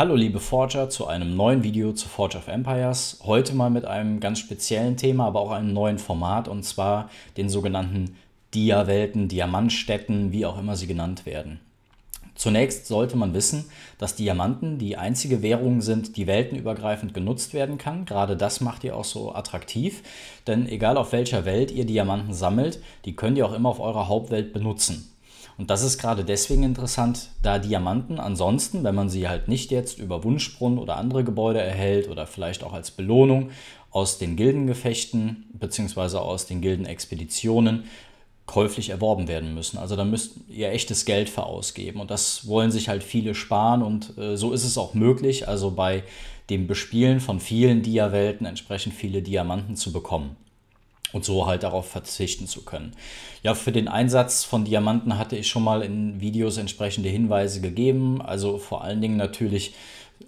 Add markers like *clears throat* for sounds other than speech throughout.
Hallo liebe Forger zu einem neuen Video zu Forge of Empires. Heute mal mit einem ganz speziellen Thema, aber auch einem neuen Format und zwar den sogenannten Dia-Welten, Diamantstädten, wie auch immer sie genannt werden. Zunächst sollte man wissen, dass Diamanten die einzige Währung sind, die weltenübergreifend genutzt werden kann. Gerade das macht ihr auch so attraktiv, denn egal auf welcher Welt ihr Diamanten sammelt, die könnt ihr auch immer auf eurer Hauptwelt benutzen. Und das ist gerade deswegen interessant, da Diamanten ansonsten, wenn man sie halt nicht jetzt über Wunschbrunnen oder andere Gebäude erhält oder vielleicht auch als Belohnung aus den Gildengefechten bzw. aus den Gildenexpeditionen käuflich erworben werden müssen. Also da müsst ihr echtes Geld für ausgeben und das wollen sich halt viele sparen und äh, so ist es auch möglich, also bei dem Bespielen von vielen Dia-Welten entsprechend viele Diamanten zu bekommen und so halt darauf verzichten zu können. Ja, für den Einsatz von Diamanten hatte ich schon mal in Videos entsprechende Hinweise gegeben. Also vor allen Dingen natürlich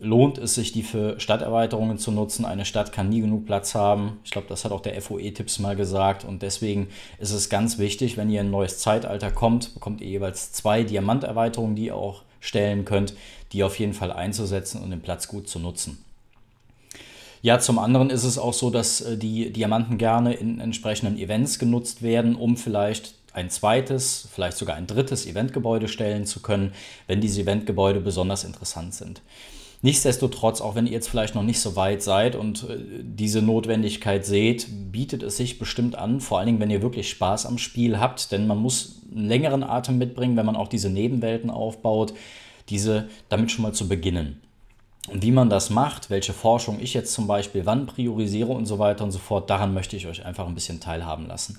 lohnt es sich, die für Stadterweiterungen zu nutzen. Eine Stadt kann nie genug Platz haben. Ich glaube, das hat auch der FOE-Tipps mal gesagt. Und deswegen ist es ganz wichtig, wenn ihr in ein neues Zeitalter kommt, bekommt ihr jeweils zwei Diamanterweiterungen, die ihr auch stellen könnt, die auf jeden Fall einzusetzen und den Platz gut zu nutzen. Ja, zum anderen ist es auch so, dass äh, die Diamanten gerne in entsprechenden Events genutzt werden, um vielleicht ein zweites, vielleicht sogar ein drittes Eventgebäude stellen zu können, wenn diese Eventgebäude besonders interessant sind. Nichtsdestotrotz, auch wenn ihr jetzt vielleicht noch nicht so weit seid und äh, diese Notwendigkeit seht, bietet es sich bestimmt an, vor allen Dingen, wenn ihr wirklich Spaß am Spiel habt, denn man muss einen längeren Atem mitbringen, wenn man auch diese Nebenwelten aufbaut, diese damit schon mal zu beginnen. Und wie man das macht, welche Forschung ich jetzt zum Beispiel wann priorisiere und so weiter und so fort, daran möchte ich euch einfach ein bisschen teilhaben lassen.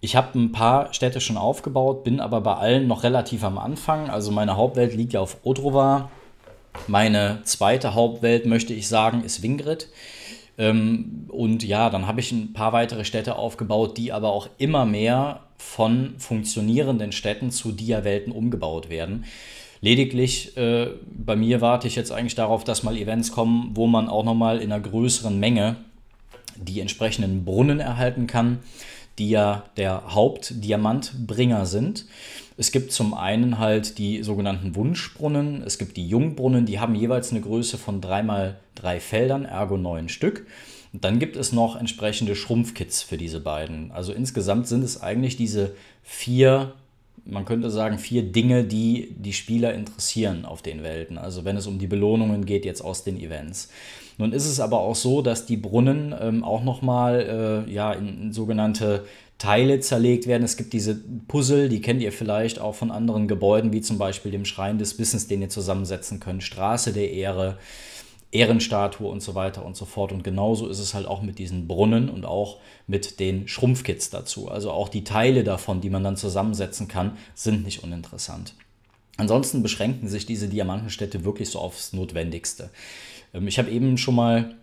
Ich habe ein paar Städte schon aufgebaut, bin aber bei allen noch relativ am Anfang. Also meine Hauptwelt liegt ja auf Odrova. Meine zweite Hauptwelt, möchte ich sagen, ist Wingrid. Ähm, und ja, dann habe ich ein paar weitere Städte aufgebaut, die aber auch immer mehr von funktionierenden Städten zu Dia-Welten umgebaut werden. Lediglich äh, bei mir warte ich jetzt eigentlich darauf, dass mal Events kommen, wo man auch nochmal in einer größeren Menge die entsprechenden Brunnen erhalten kann, die ja der Hauptdiamantbringer sind. Es gibt zum einen halt die sogenannten Wunschbrunnen, es gibt die Jungbrunnen, die haben jeweils eine Größe von 3x3 Feldern, ergo 9 Stück. Und dann gibt es noch entsprechende Schrumpfkits für diese beiden. Also insgesamt sind es eigentlich diese vier man könnte sagen, vier Dinge, die die Spieler interessieren auf den Welten. Also wenn es um die Belohnungen geht, jetzt aus den Events. Nun ist es aber auch so, dass die Brunnen ähm, auch nochmal äh, ja, in, in sogenannte Teile zerlegt werden. Es gibt diese Puzzle, die kennt ihr vielleicht auch von anderen Gebäuden, wie zum Beispiel dem Schrein des Wissens, den ihr zusammensetzen könnt, Straße der Ehre. Ehrenstatue und so weiter und so fort. Und genauso ist es halt auch mit diesen Brunnen und auch mit den Schrumpfkits dazu. Also auch die Teile davon, die man dann zusammensetzen kann, sind nicht uninteressant. Ansonsten beschränken sich diese Diamantenstädte wirklich so aufs Notwendigste. Ähm, ich habe eben schon mal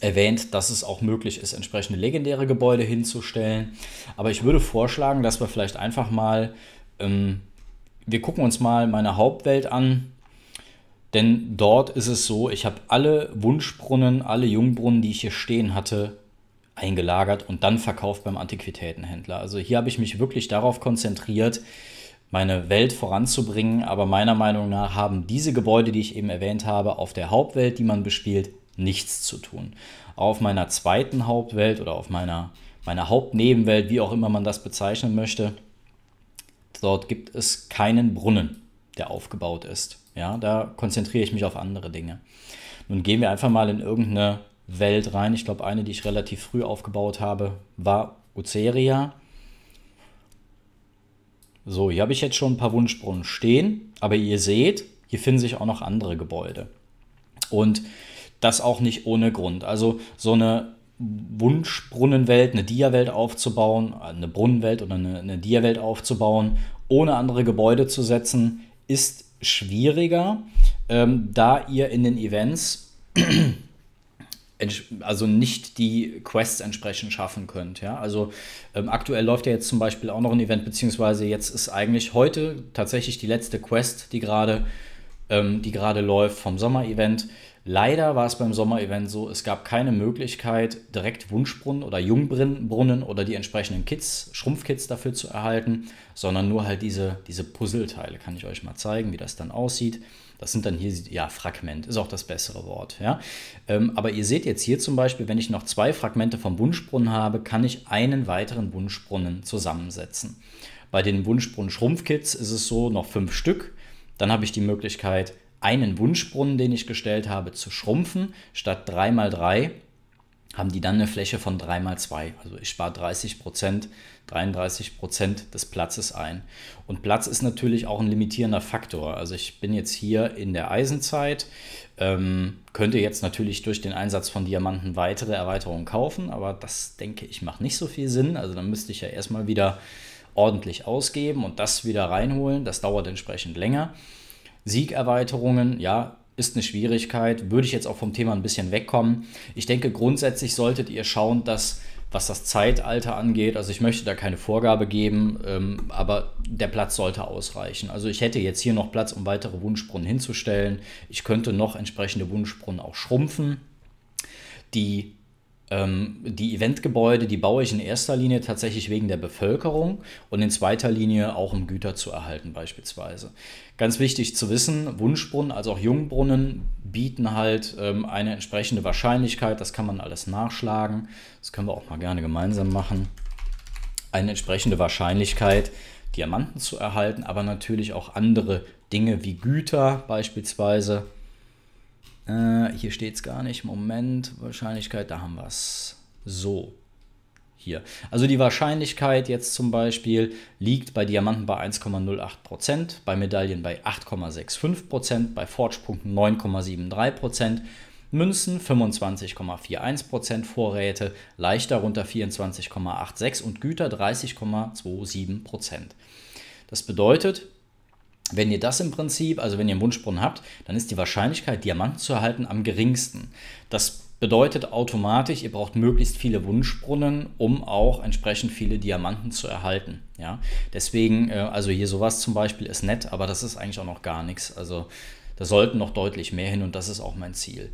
erwähnt, dass es auch möglich ist, entsprechende legendäre Gebäude hinzustellen. Aber ich würde vorschlagen, dass wir vielleicht einfach mal, ähm, wir gucken uns mal meine Hauptwelt an denn dort ist es so, ich habe alle Wunschbrunnen, alle Jungbrunnen, die ich hier stehen hatte, eingelagert und dann verkauft beim Antiquitätenhändler. Also hier habe ich mich wirklich darauf konzentriert, meine Welt voranzubringen. Aber meiner Meinung nach haben diese Gebäude, die ich eben erwähnt habe, auf der Hauptwelt, die man bespielt, nichts zu tun. Auf meiner zweiten Hauptwelt oder auf meiner, meiner Hauptnebenwelt, wie auch immer man das bezeichnen möchte, dort gibt es keinen Brunnen der aufgebaut ist. Ja, da konzentriere ich mich auf andere Dinge. Nun gehen wir einfach mal in irgendeine Welt rein. Ich glaube, eine, die ich relativ früh aufgebaut habe, war Uceria. So, hier habe ich jetzt schon ein paar Wunschbrunnen stehen, aber ihr seht, hier finden sich auch noch andere Gebäude. Und das auch nicht ohne Grund. Also so eine Wunschbrunnenwelt, eine Dia-Welt aufzubauen, eine Brunnenwelt oder eine, eine Dia-Welt aufzubauen, ohne andere Gebäude zu setzen, ist schwieriger, ähm, da ihr in den Events *clears throat* also nicht die Quests entsprechend schaffen könnt. Ja? Also ähm, aktuell läuft ja jetzt zum Beispiel auch noch ein Event, beziehungsweise jetzt ist eigentlich heute tatsächlich die letzte Quest, die gerade ähm, die gerade läuft vom Sommer-Event. Leider war es beim Sommerevent so, es gab keine Möglichkeit, direkt Wunschbrunnen oder Jungbrunnen oder die entsprechenden Kits, Schrumpfkits dafür zu erhalten, sondern nur halt diese, diese Puzzleteile. Kann ich euch mal zeigen, wie das dann aussieht. Das sind dann hier, ja, Fragment ist auch das bessere Wort. Ja? Ähm, aber ihr seht jetzt hier zum Beispiel, wenn ich noch zwei Fragmente vom Wunschbrunnen habe, kann ich einen weiteren Wunschbrunnen zusammensetzen. Bei den Wunschbrunnen-Schrumpfkits ist es so, noch fünf Stück. Dann habe ich die Möglichkeit, einen Wunschbrunnen, den ich gestellt habe, zu schrumpfen. Statt 3 mal 3 haben die dann eine Fläche von 3 mal 2 Also ich spare 30 Prozent, 33 Prozent des Platzes ein. Und Platz ist natürlich auch ein limitierender Faktor. Also ich bin jetzt hier in der Eisenzeit, ähm, könnte jetzt natürlich durch den Einsatz von Diamanten weitere Erweiterungen kaufen, aber das denke ich macht nicht so viel Sinn. Also dann müsste ich ja erstmal wieder ordentlich ausgeben und das wieder reinholen. Das dauert entsprechend länger. Siegerweiterungen, ja, ist eine Schwierigkeit, würde ich jetzt auch vom Thema ein bisschen wegkommen. Ich denke, grundsätzlich solltet ihr schauen, dass was das Zeitalter angeht, also ich möchte da keine Vorgabe geben, ähm, aber der Platz sollte ausreichen. Also ich hätte jetzt hier noch Platz, um weitere Wunschbrunnen hinzustellen. Ich könnte noch entsprechende Wunschbrunnen auch schrumpfen. Die ähm, die Eventgebäude, die baue ich in erster Linie tatsächlich wegen der Bevölkerung und in zweiter Linie auch um Güter zu erhalten beispielsweise. Ganz wichtig zu wissen, Wunschbrunnen als auch Jungbrunnen bieten halt ähm, eine entsprechende Wahrscheinlichkeit, das kann man alles nachschlagen, das können wir auch mal gerne gemeinsam machen, eine entsprechende Wahrscheinlichkeit, Diamanten zu erhalten, aber natürlich auch andere Dinge wie Güter beispielsweise. Äh, hier steht es gar nicht. Moment, Wahrscheinlichkeit, da haben wir es. So. Hier. Also die Wahrscheinlichkeit jetzt zum Beispiel liegt bei Diamanten bei 1,08%, bei Medaillen bei 8,65%, bei Forgepunkten 9,73%, Münzen 25,41%, Vorräte leicht darunter 24,86% und Güter 30,27%. Das bedeutet, wenn ihr das im Prinzip, also wenn ihr einen Wunschbrunnen habt, dann ist die Wahrscheinlichkeit, Diamanten zu erhalten, am geringsten. Das bedeutet automatisch, ihr braucht möglichst viele Wunschbrunnen, um auch entsprechend viele Diamanten zu erhalten. Ja? Deswegen, äh, also hier sowas zum Beispiel ist nett, aber das ist eigentlich auch noch gar nichts. Also da sollten noch deutlich mehr hin und das ist auch mein Ziel.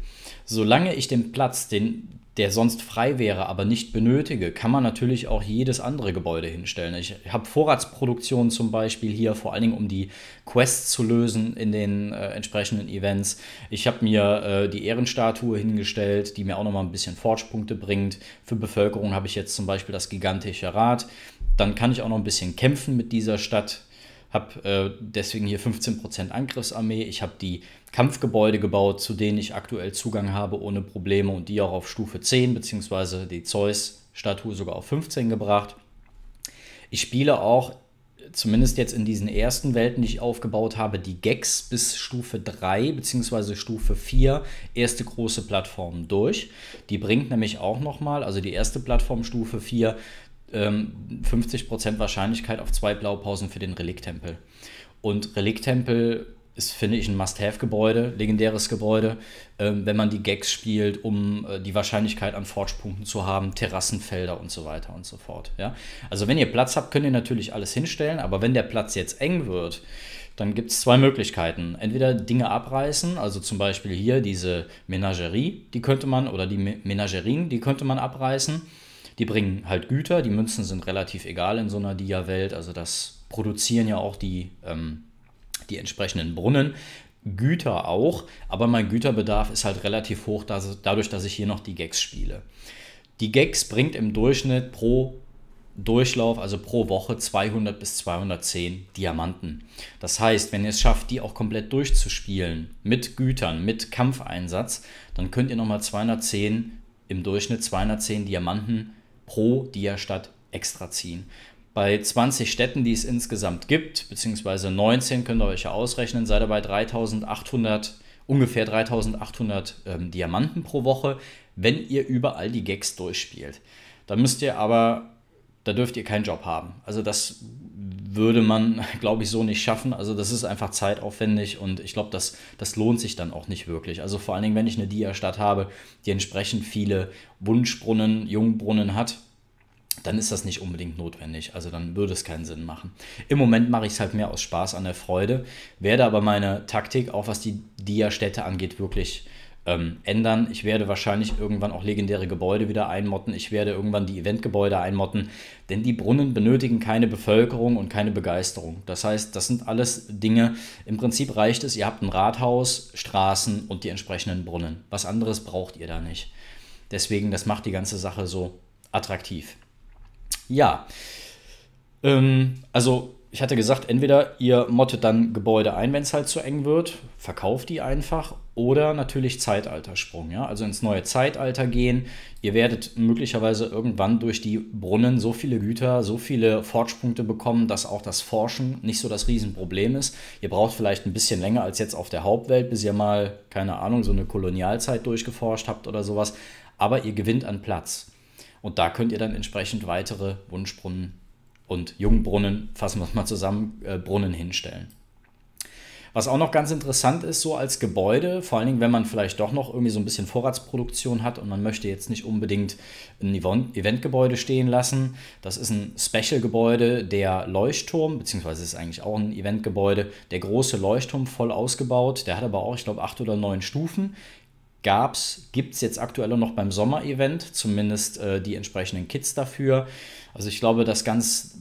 Solange ich den Platz, den der sonst frei wäre, aber nicht benötige, kann man natürlich auch jedes andere Gebäude hinstellen. Ich habe Vorratsproduktion zum Beispiel hier, vor allen Dingen um die Quests zu lösen in den äh, entsprechenden Events. Ich habe mir äh, die Ehrenstatue hingestellt, die mir auch nochmal ein bisschen Fortschpunkte bringt. Für Bevölkerung habe ich jetzt zum Beispiel das gigantische Rad. Dann kann ich auch noch ein bisschen kämpfen mit dieser Stadt habe äh, deswegen hier 15% Angriffsarmee. Ich habe die Kampfgebäude gebaut, zu denen ich aktuell Zugang habe ohne Probleme und die auch auf Stufe 10 bzw. die Zeus-Statue sogar auf 15 gebracht. Ich spiele auch, zumindest jetzt in diesen ersten Welten, die ich aufgebaut habe, die Gags bis Stufe 3 bzw. Stufe 4, erste große Plattformen durch. Die bringt nämlich auch nochmal, also die erste Plattform Stufe 4, ähm, 50% Wahrscheinlichkeit auf zwei Blaupausen für den Reliktempel. Und Reliktempel ist, finde ich, ein Must-Have-Gebäude, legendäres Gebäude, ähm, wenn man die Gags spielt, um äh, die Wahrscheinlichkeit an forge zu haben, Terrassenfelder und so weiter und so fort. Ja? Also wenn ihr Platz habt, könnt ihr natürlich alles hinstellen, aber wenn der Platz jetzt eng wird, dann gibt es zwei Möglichkeiten. Entweder Dinge abreißen, also zum Beispiel hier diese Menagerie, die könnte man, oder die Menagerien, die könnte man abreißen die bringen halt Güter, die Münzen sind relativ egal in so einer Dia-Welt, also das produzieren ja auch die, ähm, die entsprechenden Brunnen. Güter auch, aber mein Güterbedarf ist halt relativ hoch, dass, dadurch, dass ich hier noch die Gags spiele. Die Gags bringt im Durchschnitt pro Durchlauf, also pro Woche 200 bis 210 Diamanten. Das heißt, wenn ihr es schafft, die auch komplett durchzuspielen, mit Gütern, mit Kampfeinsatz, dann könnt ihr nochmal 210, im Durchschnitt 210 Diamanten pro Dia-Stadt extra ziehen. Bei 20 Städten, die es insgesamt gibt, beziehungsweise 19 könnt ihr euch ja ausrechnen, seid ihr bei 3800, ungefähr 3800 ähm, Diamanten pro Woche, wenn ihr überall die Gags durchspielt. Da müsst ihr aber, da dürft ihr keinen Job haben. Also das würde man, *laughs* glaube ich, so nicht schaffen. Also das ist einfach zeitaufwendig und ich glaube, das, das lohnt sich dann auch nicht wirklich. Also vor allen Dingen, wenn ich eine Dia-Stadt habe, die entsprechend viele Wunschbrunnen, Jungbrunnen hat, dann ist das nicht unbedingt notwendig. Also dann würde es keinen Sinn machen. Im Moment mache ich es halt mehr aus Spaß an der Freude, werde aber meine Taktik, auch was die Dia-Städte angeht, wirklich ähm, ändern. Ich werde wahrscheinlich irgendwann auch legendäre Gebäude wieder einmotten. Ich werde irgendwann die Eventgebäude einmotten, denn die Brunnen benötigen keine Bevölkerung und keine Begeisterung. Das heißt, das sind alles Dinge. Im Prinzip reicht es, ihr habt ein Rathaus, Straßen und die entsprechenden Brunnen. Was anderes braucht ihr da nicht. Deswegen, das macht die ganze Sache so attraktiv. Ja, ähm, also ich hatte gesagt, entweder ihr mottet dann Gebäude ein, wenn es halt zu eng wird, verkauft die einfach, oder natürlich Zeitaltersprung, ja? also ins neue Zeitalter gehen. Ihr werdet möglicherweise irgendwann durch die Brunnen so viele Güter, so viele Fortschpunkte bekommen, dass auch das Forschen nicht so das Riesenproblem ist. Ihr braucht vielleicht ein bisschen länger als jetzt auf der Hauptwelt, bis ihr mal, keine Ahnung, so eine Kolonialzeit durchgeforscht habt oder sowas. Aber ihr gewinnt an Platz. Und da könnt ihr dann entsprechend weitere Wunschbrunnen und Jungbrunnen, fassen wir es mal zusammen, äh, Brunnen hinstellen. Was auch noch ganz interessant ist, so als Gebäude, vor allen Dingen, wenn man vielleicht doch noch irgendwie so ein bisschen Vorratsproduktion hat und man möchte jetzt nicht unbedingt ein Eventgebäude stehen lassen. Das ist ein Special-Gebäude, der Leuchtturm, beziehungsweise ist eigentlich auch ein Eventgebäude, der große Leuchtturm voll ausgebaut. Der hat aber auch, ich glaube, acht oder neun Stufen Gab es, gibt es jetzt aktuell noch beim Sommer-Event, zumindest äh, die entsprechenden Kits dafür. Also ich glaube, das ganz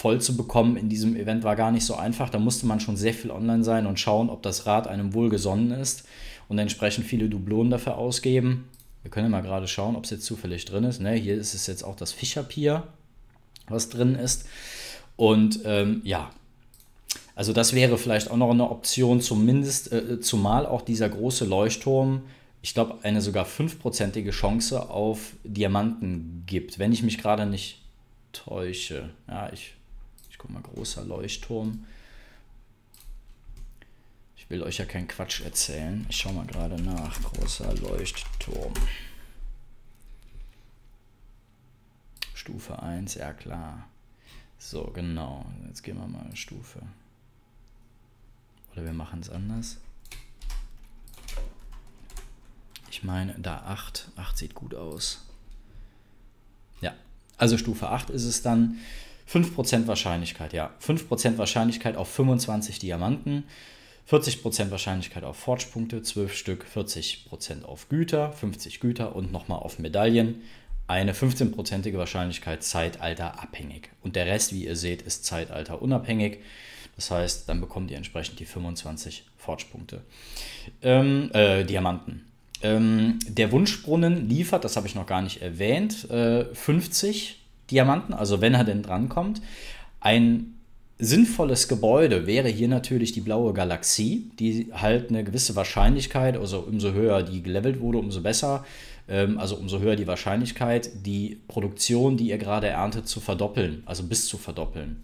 voll zu bekommen in diesem Event war gar nicht so einfach. Da musste man schon sehr viel online sein und schauen, ob das Rad einem wohlgesonnen ist und entsprechend viele Dublonen dafür ausgeben. Wir können ja mal gerade schauen, ob es jetzt zufällig drin ist. Ne, hier ist es jetzt auch das Fischerpier, was drin ist. Und ähm, ja, also das wäre vielleicht auch noch eine Option, zumindest, äh, äh zumal auch dieser große Leuchtturm, ich glaube, eine sogar fünfprozentige Chance auf Diamanten gibt, wenn ich mich gerade nicht täusche. Ja, ich guck mal, großer Leuchtturm. Ich will euch ja keinen Quatsch erzählen. Ich schau mal gerade nach. Großer Leuchtturm. Stufe 1, ja klar. So, genau. Jetzt gehen wir mal eine Stufe. Oder wir machen es anders. Ich meine, da 8. 8 sieht gut aus. Ja, also Stufe 8 ist es dann. 5% Wahrscheinlichkeit, ja. 5% Wahrscheinlichkeit auf 25 Diamanten, 40% Wahrscheinlichkeit auf Forge-Punkte, 12 Stück, 40% auf Güter, 50 Güter und nochmal auf Medaillen. Eine 15%ige Wahrscheinlichkeit zeitalterabhängig. Und der Rest, wie ihr seht, ist zeitalterunabhängig. Das heißt, dann bekommt ihr entsprechend die 25 Forge-Punkte. Ähm, äh, Diamanten. Ähm, der Wunschbrunnen liefert, das habe ich noch gar nicht erwähnt, äh, 50 Diamanten, also wenn er denn drankommt. Ein sinnvolles Gebäude wäre hier natürlich die blaue Galaxie, die halt eine gewisse Wahrscheinlichkeit, also umso höher die gelevelt wurde, umso besser, ähm, also umso höher die Wahrscheinlichkeit, die Produktion, die ihr gerade erntet, zu verdoppeln, also bis zu verdoppeln.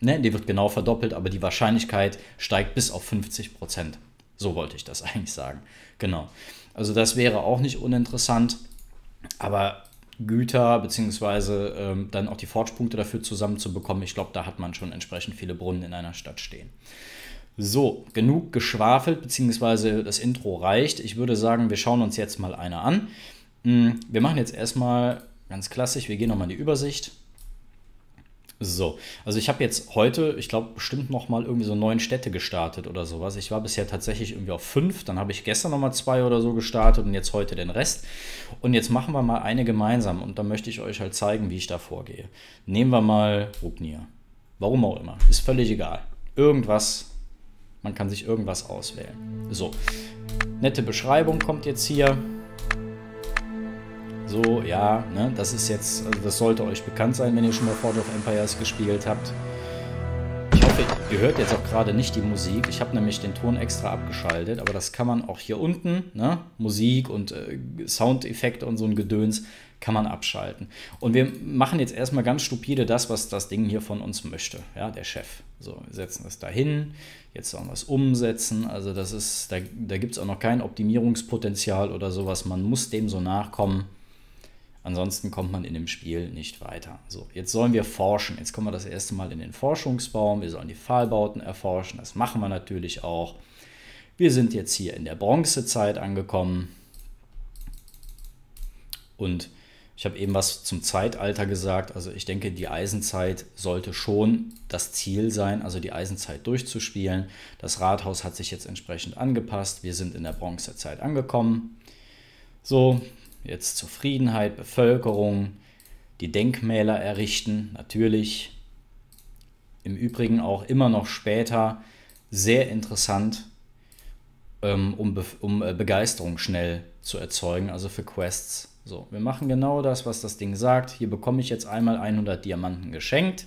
Ne, die wird genau verdoppelt, aber die Wahrscheinlichkeit steigt bis auf 50 Prozent. So wollte ich das *laughs* eigentlich sagen. Genau. Also das wäre auch nicht uninteressant. Aber Güter beziehungsweise ähm, dann auch die Fortpunkte dafür zusammenzubekommen. Ich glaube, da hat man schon entsprechend viele Brunnen in einer Stadt stehen. So, genug geschwafelt beziehungsweise das Intro reicht. Ich würde sagen, wir schauen uns jetzt mal eine an. Hm, wir machen jetzt erstmal ganz klassisch, wir gehen nochmal in die Übersicht. So, also ich habe jetzt heute, ich glaube, bestimmt nochmal irgendwie so neun Städte gestartet oder sowas. Ich war bisher tatsächlich irgendwie auf fünf, dann habe ich gestern nochmal zwei oder so gestartet und jetzt heute den Rest. Und jetzt machen wir mal eine gemeinsam und dann möchte ich euch halt zeigen, wie ich da vorgehe. Nehmen wir mal Rupnir. Warum auch immer, ist völlig egal. Irgendwas, man kann sich irgendwas auswählen. So, nette Beschreibung kommt jetzt hier. So, ja, ne, das ist jetzt, also das sollte euch bekannt sein, wenn ihr schon mal Forge of Empires gespielt habt. Ich hoffe, ihr hört jetzt auch gerade nicht die Musik. Ich habe nämlich den Ton extra abgeschaltet, aber das kann man auch hier unten, ne, Musik und äh, Soundeffekte und so ein Gedöns, kann man abschalten. Und wir machen jetzt erstmal ganz stupide das, was das Ding hier von uns möchte, ja, der Chef. So, wir setzen das dahin, jetzt sollen wir es umsetzen. Also das ist, da, da gibt es auch noch kein Optimierungspotenzial oder sowas. Man muss dem so nachkommen Ansonsten kommt man in dem Spiel nicht weiter. So, jetzt sollen wir forschen. Jetzt kommen wir das erste Mal in den Forschungsbaum. Wir sollen die Pfahlbauten erforschen. Das machen wir natürlich auch. Wir sind jetzt hier in der Bronzezeit angekommen. Und ich habe eben was zum Zeitalter gesagt. Also ich denke, die Eisenzeit sollte schon das Ziel sein, also die Eisenzeit durchzuspielen. Das Rathaus hat sich jetzt entsprechend angepasst. Wir sind in der Bronzezeit angekommen. So, jetzt Zufriedenheit, Bevölkerung, die Denkmäler errichten, natürlich. Im Übrigen auch immer noch später sehr interessant, ähm, um, Be um äh, Begeisterung schnell zu erzeugen, also für Quests. So, wir machen genau das, was das Ding sagt. Hier bekomme ich jetzt einmal 100 Diamanten geschenkt,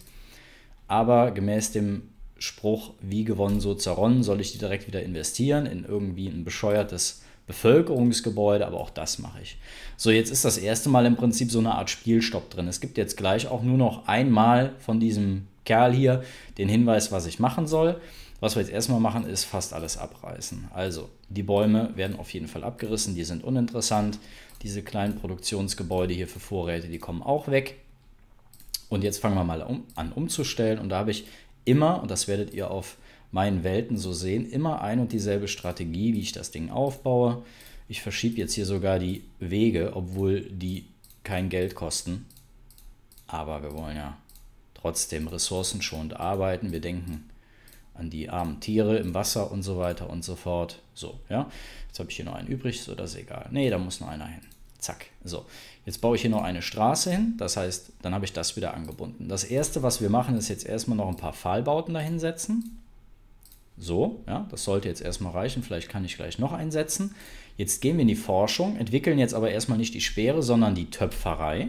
aber gemäß dem Spruch, wie gewonnen, so zerronnen, soll ich die direkt wieder investieren in irgendwie ein bescheuertes Bevölkerungsgebäude, aber auch das mache ich. So, jetzt ist das erste Mal im Prinzip so eine Art Spielstopp drin. Es gibt jetzt gleich auch nur noch einmal von diesem Kerl hier den Hinweis, was ich machen soll. Was wir jetzt erstmal machen, ist fast alles abreißen. Also, die Bäume werden auf jeden Fall abgerissen, die sind uninteressant. Diese kleinen Produktionsgebäude hier für Vorräte, die kommen auch weg. Und jetzt fangen wir mal um, an umzustellen. Und da habe ich immer, und das werdet ihr auf meinen Welten so sehen, immer ein und dieselbe Strategie, wie ich das Ding aufbaue. Ich verschiebe jetzt hier sogar die Wege, obwohl die kein Geld kosten. Aber wir wollen ja trotzdem ressourcenschonend arbeiten. Wir denken an die armen Tiere im Wasser und so weiter und so fort. So, ja. Jetzt habe ich hier noch einen übrig, so das ist egal. Nee, da muss noch einer hin. Zack. So, jetzt baue ich hier noch eine Straße hin. Das heißt, dann habe ich das wieder angebunden. Das erste, was wir machen, ist jetzt erstmal noch ein paar Fallbauten dahinsetzen. So, ja, das sollte jetzt erstmal reichen. Vielleicht kann ich gleich noch einsetzen. Jetzt gehen wir in die Forschung, entwickeln jetzt aber erstmal nicht die Speere, sondern die Töpferei.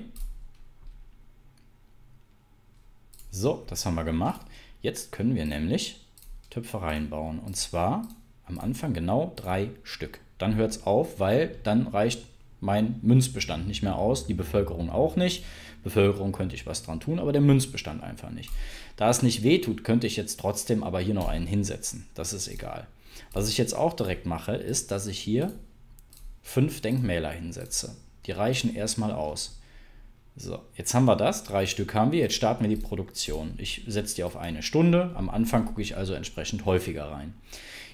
So, das haben wir gemacht. Jetzt können wir nämlich Töpfereien bauen. Und zwar am Anfang genau drei Stück. Dann hört es auf, weil dann reicht mein Münzbestand nicht mehr aus, die Bevölkerung auch nicht. Bevölkerung könnte ich was dran tun, aber der Münzbestand einfach nicht. Da es nicht wehtut, könnte ich jetzt trotzdem aber hier noch einen hinsetzen. Das ist egal. Was ich jetzt auch direkt mache, ist, dass ich hier fünf Denkmäler hinsetze. Die reichen erstmal aus. So, jetzt haben wir das, drei Stück haben wir, jetzt starten wir die Produktion. Ich setze die auf eine Stunde, am Anfang gucke ich also entsprechend häufiger rein.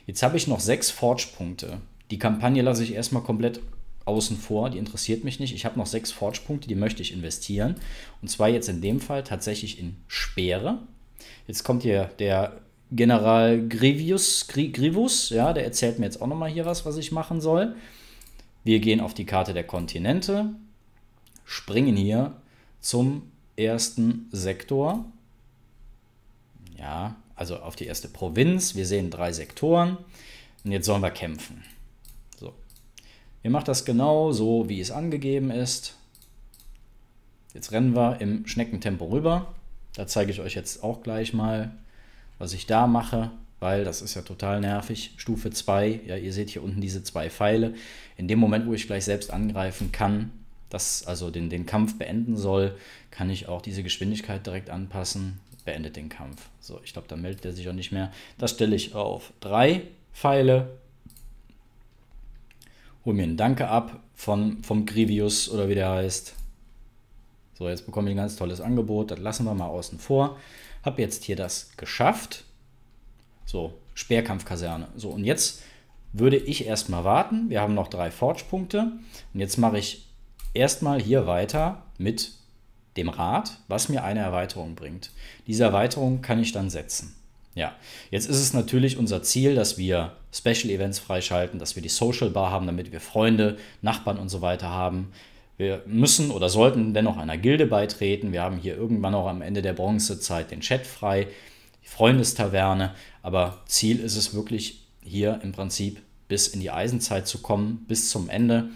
Jetzt habe ich noch sechs Forge-Punkte. Die Kampagne lasse ich erstmal komplett außen vor, die interessiert mich nicht. Ich habe noch sechs Forge-Punkte, die möchte ich investieren. Und zwar jetzt in dem Fall tatsächlich in Speere. Jetzt kommt hier der General Grievous, Grievous ja, der erzählt mir jetzt auch nochmal hier was, was ich machen soll. Wir gehen auf die Karte der Kontinente, springen hier zum ersten Sektor. Ja, also auf die erste Provinz. Wir sehen drei Sektoren. Und jetzt sollen wir kämpfen. Ihr macht das genau so, wie es angegeben ist. Jetzt rennen wir im Schneckentempo rüber. Da zeige ich euch jetzt auch gleich mal, was ich da mache, weil das ist ja total nervig. Stufe 2, ja, ihr seht hier unten diese zwei Pfeile. In dem Moment, wo ich gleich selbst angreifen kann, das, also den, den Kampf beenden soll, kann ich auch diese Geschwindigkeit direkt anpassen. Beendet den Kampf. So, ich glaube, da meldet er sich auch nicht mehr. Das stelle ich auf drei Pfeile hol mir ein Danke ab von, vom Grivius oder wie der heißt. So, jetzt bekomme ich ein ganz tolles Angebot, das lassen wir mal außen vor. Habe jetzt hier das geschafft. So, Sperrkampfkaserne. So, und jetzt würde ich erstmal warten. Wir haben noch drei Forge-Punkte. Und jetzt mache ich erstmal hier weiter mit dem Rad, was mir eine Erweiterung bringt. Diese Erweiterung kann ich dann setzen. Ja, jetzt ist es natürlich unser Ziel, dass wir Special Events freischalten, dass wir die Social Bar haben, damit wir Freunde, Nachbarn und so weiter haben. Wir müssen oder sollten dennoch einer Gilde beitreten. Wir haben hier irgendwann auch am Ende der Bronzezeit den Chat frei, die Freundestaverne. Aber Ziel ist es wirklich, hier im Prinzip bis in die Eisenzeit zu kommen, bis zum Ende.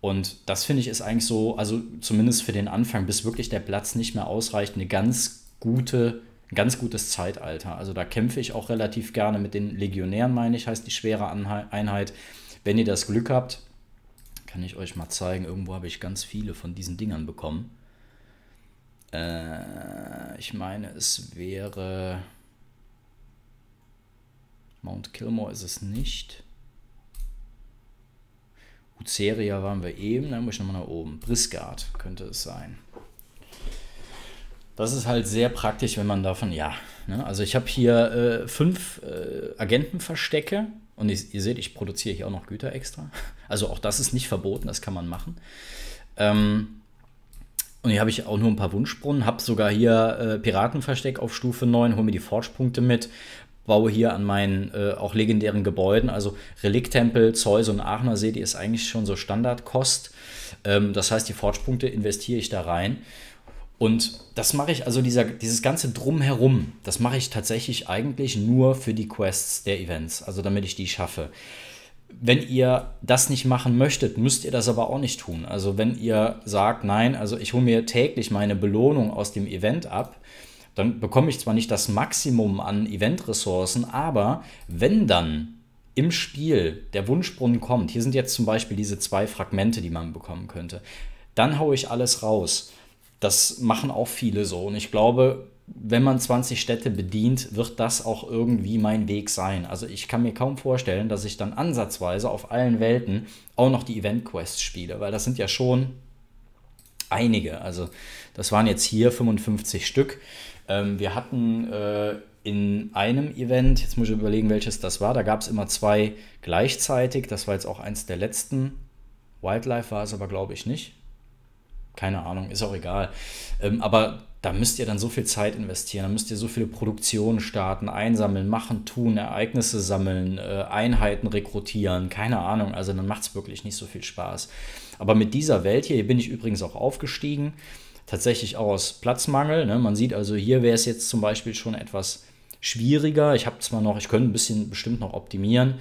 Und das finde ich ist eigentlich so, also zumindest für den Anfang, bis wirklich der Platz nicht mehr ausreicht, eine ganz gute ein ganz gutes Zeitalter. Also da kämpfe ich auch relativ gerne mit den Legionären, meine ich, heißt die schwere Einheit. Wenn ihr das Glück habt, kann ich euch mal zeigen, irgendwo habe ich ganz viele von diesen Dingern bekommen. Äh, ich meine, es wäre... Mount Kilmore ist es nicht. Uceria waren wir eben, dann muss ich nochmal nach oben. Brisgard könnte es sein. Das ist halt sehr praktisch, wenn man davon, ja. Ne? Also ich habe hier äh, fünf äh, Agentenverstecke und ich, ihr seht, ich produziere hier auch noch Güter extra. Also auch das ist nicht verboten, das kann man machen. Ähm, und hier habe ich auch nur ein paar Wunschbrunnen, habe sogar hier äh, Piratenversteck auf Stufe 9, hole mir die Forge-Punkte mit, baue hier an meinen äh, auch legendären Gebäuden. Also Relikttempel, Zeus und Aachener seht ihr, ist eigentlich schon so Standardkost. Ähm, das heißt, die Forge-Punkte investiere ich da rein. Und das mache ich, also dieser, dieses ganze Drumherum, das mache ich tatsächlich eigentlich nur für die Quests der Events, also damit ich die schaffe. Wenn ihr das nicht machen möchtet, müsst ihr das aber auch nicht tun. Also wenn ihr sagt, nein, also ich hole mir täglich meine Belohnung aus dem Event ab, dann bekomme ich zwar nicht das Maximum an Event-Ressourcen, aber wenn dann im Spiel der Wunschbrunnen kommt, hier sind jetzt zum Beispiel diese zwei Fragmente, die man bekommen könnte, dann haue ich alles raus. Das machen auch viele so. Und ich glaube, wenn man 20 Städte bedient, wird das auch irgendwie mein Weg sein. Also ich kann mir kaum vorstellen, dass ich dann ansatzweise auf allen Welten auch noch die Event Quests spiele, weil das sind ja schon einige. Also das waren jetzt hier 55 Stück. Ähm, wir hatten äh, in einem Event, jetzt muss ich überlegen, welches das war, da gab es immer zwei gleichzeitig. Das war jetzt auch eins der letzten. Wildlife war es aber, glaube ich, nicht keine Ahnung, ist auch egal. Ähm, aber da müsst ihr dann so viel Zeit investieren, da müsst ihr so viele Produktionen starten, einsammeln, machen, tun, Ereignisse sammeln, äh, Einheiten rekrutieren, keine Ahnung. Also dann macht es wirklich nicht so viel Spaß. Aber mit dieser Welt hier, hier bin ich übrigens auch aufgestiegen, tatsächlich auch aus Platzmangel. Ne? Man sieht also, hier wäre es jetzt zum Beispiel schon etwas schwieriger. Ich habe zwar noch, ich könnte ein bisschen bestimmt noch optimieren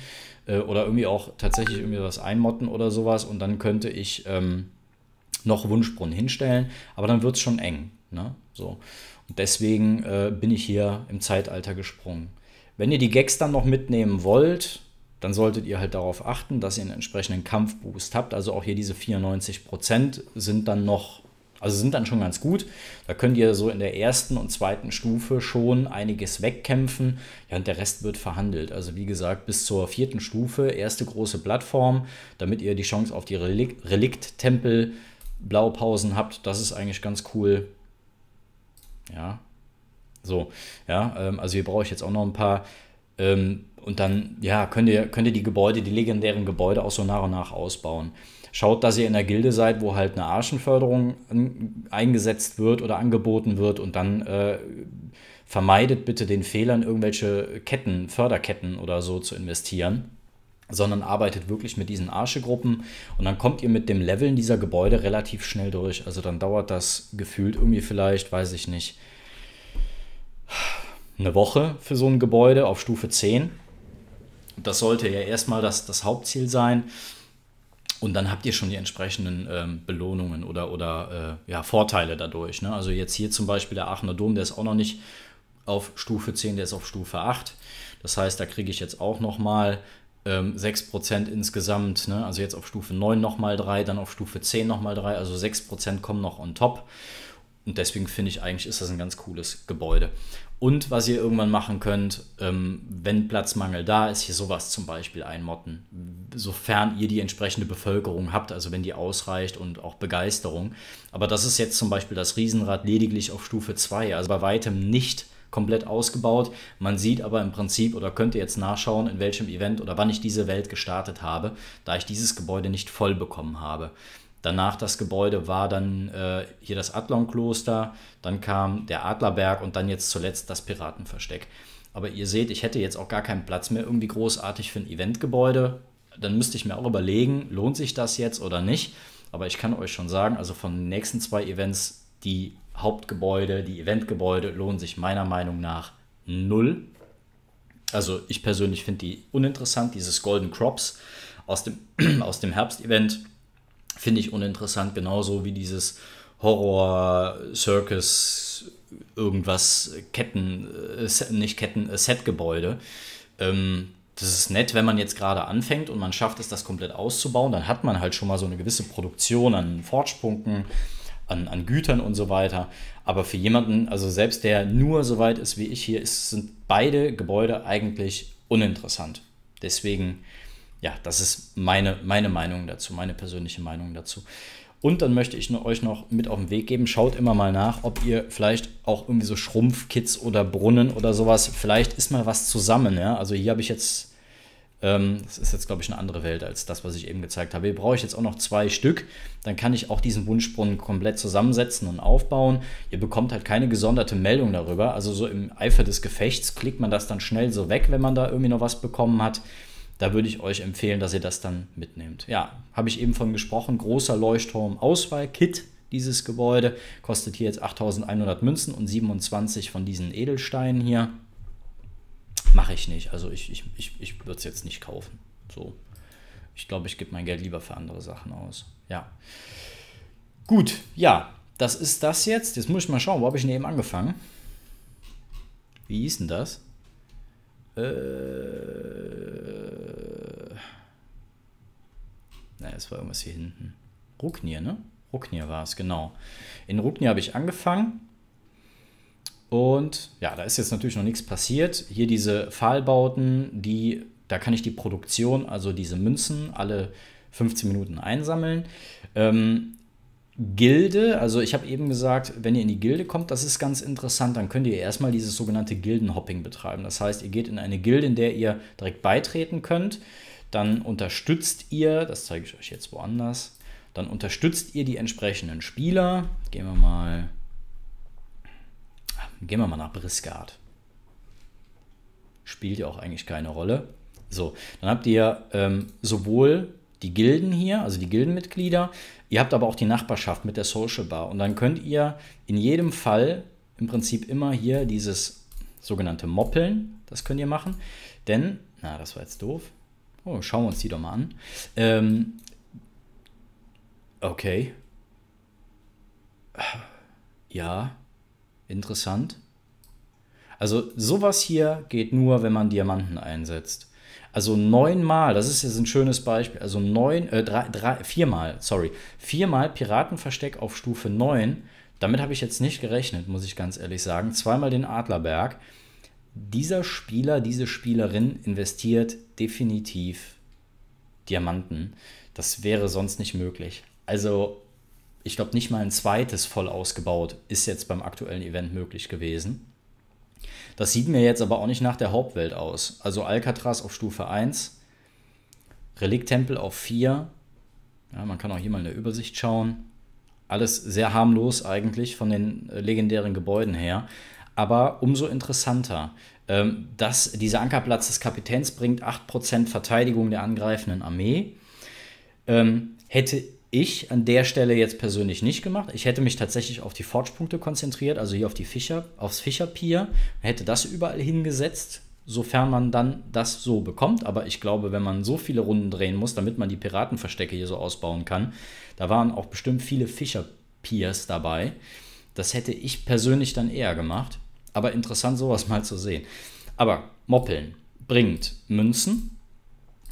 äh, oder irgendwie auch tatsächlich irgendwie was einmotten oder sowas und dann könnte ich. Ähm, noch Wunschbrunnen hinstellen, aber dann wird es schon eng. Ne? So. Und deswegen äh, bin ich hier im Zeitalter gesprungen. Wenn ihr die Gags dann noch mitnehmen wollt, dann solltet ihr halt darauf achten, dass ihr einen entsprechenden Kampfboost habt. Also auch hier diese 94% sind dann noch, also sind dann schon ganz gut. Da könnt ihr so in der ersten und zweiten Stufe schon einiges wegkämpfen. Ja, und der Rest wird verhandelt. Also wie gesagt, bis zur vierten Stufe, erste große Plattform, damit ihr die Chance auf die Relikt-Tempel Blaupausen habt. Das ist eigentlich ganz cool. Ja. So, ja, ähm, also hier brauche ich jetzt auch noch ein paar. Ähm, und dann, ja, könnt ihr, könnt ihr die Gebäude, die legendären Gebäude auch so nach und nach ausbauen. Schaut, dass ihr in der Gilde seid, wo halt eine Arschenförderung ähm, eingesetzt wird oder angeboten wird und dann äh, vermeidet bitte den Fehlern, irgendwelche Ketten, Förderketten oder so zu investieren sondern arbeitet wirklich mit diesen Arschegruppen und dann kommt ihr mit dem Leveln dieser Gebäude relativ schnell durch. Also dann dauert das gefühlt irgendwie vielleicht, weiß ich nicht, eine Woche für so ein Gebäude auf Stufe 10. Das sollte ja erstmal das, das Hauptziel sein. Und dann habt ihr schon die entsprechenden ähm, Belohnungen oder, oder äh, ja, Vorteile dadurch. Ne? Also jetzt hier zum Beispiel der Aachener Dom, der ist auch noch nicht auf Stufe 10, der ist auf Stufe 8. Das heißt, da kriege ich jetzt auch nochmal ähm, 6% insgesamt, ne? also jetzt auf Stufe 9 nochmal 3, dann auf Stufe 10 nochmal 3, also 6% kommen noch on top. Und deswegen finde ich eigentlich, ist das ein ganz cooles Gebäude. Und was ihr irgendwann machen könnt, ähm, wenn Platzmangel da ist, hier sowas zum Beispiel einmotten. Sofern ihr die entsprechende Bevölkerung habt, also wenn die ausreicht und auch Begeisterung. Aber das ist jetzt zum Beispiel das Riesenrad lediglich auf Stufe 2, also bei weitem nicht komplett ausgebaut. Man sieht aber im Prinzip oder könnte jetzt nachschauen, in welchem Event oder wann ich diese Welt gestartet habe, da ich dieses Gebäude nicht voll bekommen habe. Danach das Gebäude war dann äh, hier das Adlon-Kloster, dann kam der Adlerberg und dann jetzt zuletzt das Piratenversteck. Aber ihr seht, ich hätte jetzt auch gar keinen Platz mehr irgendwie großartig für ein Eventgebäude. Dann müsste ich mir auch überlegen, lohnt sich das jetzt oder nicht. Aber ich kann euch schon sagen, also von den nächsten zwei Events, die Hauptgebäude, die Eventgebäude lohnen sich meiner Meinung nach null. Also ich persönlich finde die uninteressant, dieses Golden Crops aus dem, *clears throat* aus dem Herbstevent finde ich uninteressant, genauso wie dieses Horror, Circus, irgendwas, Ketten, äh, nicht Ketten, äh, Set-Gebäude. Ähm, das ist nett, wenn man jetzt gerade anfängt und man schafft es, das komplett auszubauen, dann hat man halt schon mal so eine gewisse Produktion an Fortspunkten, an, an Gütern und so weiter. Aber für jemanden, also selbst der nur so weit ist wie ich hier, ist, sind beide Gebäude eigentlich uninteressant. Deswegen, ja, das ist meine, meine Meinung dazu, meine persönliche Meinung dazu. Und dann möchte ich euch noch mit auf den Weg geben, schaut immer mal nach, ob ihr vielleicht auch irgendwie so Schrumpfkits oder Brunnen oder sowas, vielleicht ist mal was zusammen. Ja? Also hier habe ich jetzt ähm, das ist jetzt, glaube ich, eine andere Welt als das, was ich eben gezeigt habe. Hier brauche ich jetzt auch noch zwei Stück. Dann kann ich auch diesen Wunschbrunnen komplett zusammensetzen und aufbauen. Ihr bekommt halt keine gesonderte Meldung darüber. Also so im Eifer des Gefechts klickt man das dann schnell so weg, wenn man da irgendwie noch was bekommen hat. Da würde ich euch empfehlen, dass ihr das dann mitnehmt. Ja, habe ich eben von gesprochen. Großer Leuchtturm-Auswahl-Kit dieses Gebäude. Kostet hier jetzt 8100 Münzen und 27 von diesen Edelsteinen hier mache ich nicht. Also ich, ich, ich, ich würde es jetzt nicht kaufen. So. Ich glaube, ich gebe mein Geld lieber für andere Sachen aus. Ja. Gut, ja, das ist das jetzt. Jetzt muss ich mal schauen, wo habe ich denn eben angefangen? Wie hieß denn das? Äh. Naja, es war irgendwas hier hinten. Rucknir, ne? Rucknir war es, genau. In Rucknir habe ich angefangen und ja, da ist jetzt natürlich noch nichts passiert. Hier diese Pfahlbauten, die, da kann ich die Produktion, also diese Münzen, alle 15 Minuten einsammeln. Ähm, Gilde, also ich habe eben gesagt, wenn ihr in die Gilde kommt, das ist ganz interessant, dann könnt ihr erstmal dieses sogenannte Gildenhopping betreiben. Das heißt, ihr geht in eine Gilde, in der ihr direkt beitreten könnt. Dann unterstützt ihr, das zeige ich euch jetzt woanders, dann unterstützt ihr die entsprechenden Spieler. Gehen wir mal Gehen wir mal nach Briskard. Spielt ja auch eigentlich keine Rolle. So, dann habt ihr ähm, sowohl die Gilden hier, also die Gildenmitglieder, ihr habt aber auch die Nachbarschaft mit der Social Bar. Und dann könnt ihr in jedem Fall im Prinzip immer hier dieses sogenannte Moppeln, das könnt ihr machen. Denn, na, das war jetzt doof. Oh, schauen wir uns die doch mal an. Ähm, okay. Ja. Interessant. Also sowas hier geht nur, wenn man Diamanten einsetzt. Also neunmal, das ist jetzt ein schönes Beispiel, also neun, äh, drei, drei, viermal, sorry, viermal Piratenversteck auf Stufe 9. Damit habe ich jetzt nicht gerechnet, muss ich ganz ehrlich sagen. Zweimal den Adlerberg. Dieser Spieler, diese Spielerin investiert definitiv Diamanten. Das wäre sonst nicht möglich. Also ich glaube, nicht mal ein zweites voll ausgebaut ist jetzt beim aktuellen Event möglich gewesen. Das sieht mir jetzt aber auch nicht nach der Hauptwelt aus. Also Alcatraz auf Stufe 1, Relikttempel auf 4. Ja, man kann auch hier mal in der Übersicht schauen. Alles sehr harmlos eigentlich von den legendären Gebäuden her. Aber umso interessanter, ähm, dass dieser Ankerplatz des Kapitäns bringt 8% Verteidigung der angreifenden Armee. Ähm, hätte ich ich an der Stelle jetzt persönlich nicht gemacht. Ich hätte mich tatsächlich auf die Fortschpunkte konzentriert, also hier auf die Fischer, aufs Fischerpier, hätte das überall hingesetzt, sofern man dann das so bekommt. Aber ich glaube, wenn man so viele Runden drehen muss, damit man die Piratenverstecke hier so ausbauen kann, da waren auch bestimmt viele Fischerpiers dabei. Das hätte ich persönlich dann eher gemacht. Aber interessant, sowas mal zu sehen. Aber Moppeln bringt Münzen,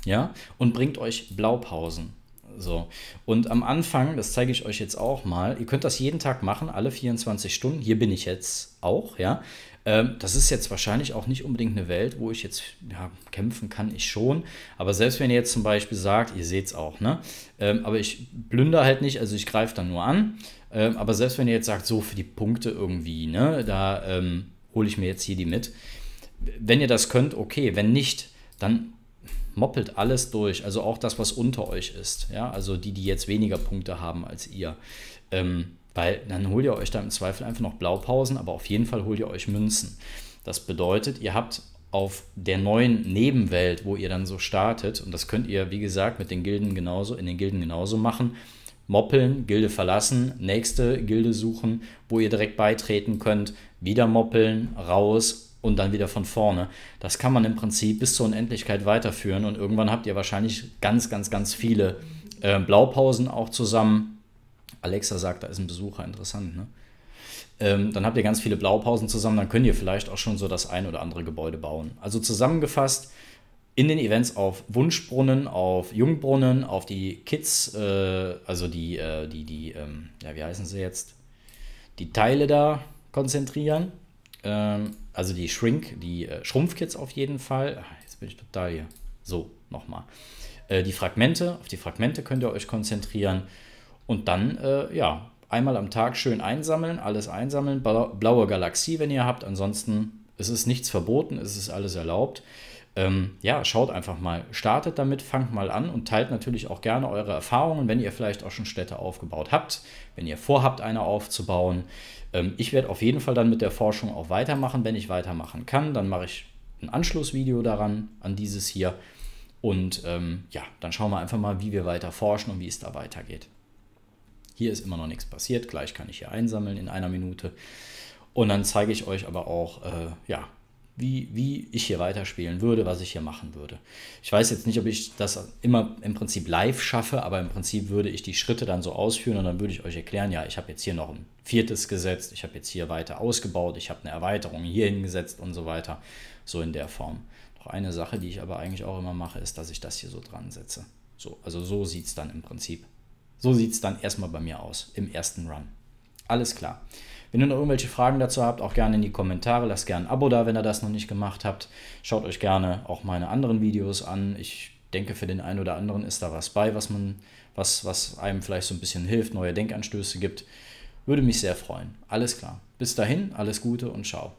ja, und bringt euch Blaupausen. So. Und am Anfang, das zeige ich euch jetzt auch mal, ihr könnt das jeden Tag machen, alle 24 Stunden. Hier bin ich jetzt auch, ja. Ähm, das ist jetzt wahrscheinlich auch nicht unbedingt eine Welt, wo ich jetzt ja, kämpfen kann, ich schon. Aber selbst wenn ihr jetzt zum Beispiel sagt, ihr seht es auch, ne? Ähm, aber ich plündere halt nicht, also ich greife dann nur an. Ähm, aber selbst wenn ihr jetzt sagt, so für die Punkte irgendwie, ne, da ähm, hole ich mir jetzt hier die mit. Wenn ihr das könnt, okay. Wenn nicht, dann moppelt alles durch, also auch das, was unter euch ist, ja, also die, die jetzt weniger Punkte haben als ihr. Ähm, weil dann holt ihr euch da im Zweifel einfach noch Blaupausen, aber auf jeden Fall holt ihr euch Münzen. Das bedeutet, ihr habt auf der neuen Nebenwelt, wo ihr dann so startet, und das könnt ihr, wie gesagt, mit den Gilden genauso, in den Gilden genauso machen, moppeln, Gilde verlassen, nächste Gilde suchen, wo ihr direkt beitreten könnt, wieder moppeln, raus, und dann wieder von vorne. Das kann man im Prinzip bis zur Unendlichkeit weiterführen und irgendwann habt ihr wahrscheinlich ganz, ganz, ganz viele äh, Blaupausen auch zusammen. Alexa sagt, da ist ein Besucher, interessant, ne? Ähm, dann habt ihr ganz viele Blaupausen zusammen, dann könnt ihr vielleicht auch schon so das ein oder andere Gebäude bauen. Also zusammengefasst, in den Events auf Wunschbrunnen, auf Jungbrunnen, auf die Kids, äh, also die, äh, die, die, ähm, ja, wie heißen sie jetzt? Die Teile da konzentrieren ähm, also die Shrink, die äh, Schrumpfkits auf jeden Fall. Ach, jetzt bin ich total hier. So, nochmal. Äh, die Fragmente, auf die Fragmente könnt ihr euch konzentrieren. Und dann, äh, ja, einmal am Tag schön einsammeln, alles einsammeln. Blaue Galaxie, wenn ihr habt. Ansonsten es ist nichts verboten, es ist alles erlaubt. Ähm, ja, schaut einfach mal, startet damit, fangt mal an und teilt natürlich auch gerne eure Erfahrungen, wenn ihr vielleicht auch schon Städte aufgebaut habt, wenn ihr vorhabt, eine aufzubauen. Ähm, ich werde auf jeden Fall dann mit der Forschung auch weitermachen, wenn ich weitermachen kann. Dann mache ich ein Anschlussvideo daran, an dieses hier. Und ähm, ja, dann schauen wir einfach mal, wie wir weiter forschen und wie es da weitergeht. Hier ist immer noch nichts passiert. Gleich kann ich hier einsammeln in einer Minute. Und dann zeige ich euch aber auch, äh, ja, wie, wie ich hier weiterspielen würde, was ich hier machen würde. Ich weiß jetzt nicht, ob ich das immer im Prinzip live schaffe, aber im Prinzip würde ich die Schritte dann so ausführen und dann würde ich euch erklären, ja, ich habe jetzt hier noch ein viertes gesetzt, ich habe jetzt hier weiter ausgebaut, ich habe eine Erweiterung hier hingesetzt und so weiter, so in der Form. Noch eine Sache, die ich aber eigentlich auch immer mache, ist, dass ich das hier so dran setze. So, also so sieht es dann im Prinzip. So sieht es dann erstmal bei mir aus, im ersten Run. Alles klar. Wenn ihr noch irgendwelche Fragen dazu habt, auch gerne in die Kommentare. Lasst gerne ein Abo da, wenn ihr das noch nicht gemacht habt. Schaut euch gerne auch meine anderen Videos an. Ich denke, für den einen oder anderen ist da was bei, was, man, was, was einem vielleicht so ein bisschen hilft, neue Denkanstöße gibt. Würde mich sehr freuen. Alles klar. Bis dahin, alles Gute und ciao.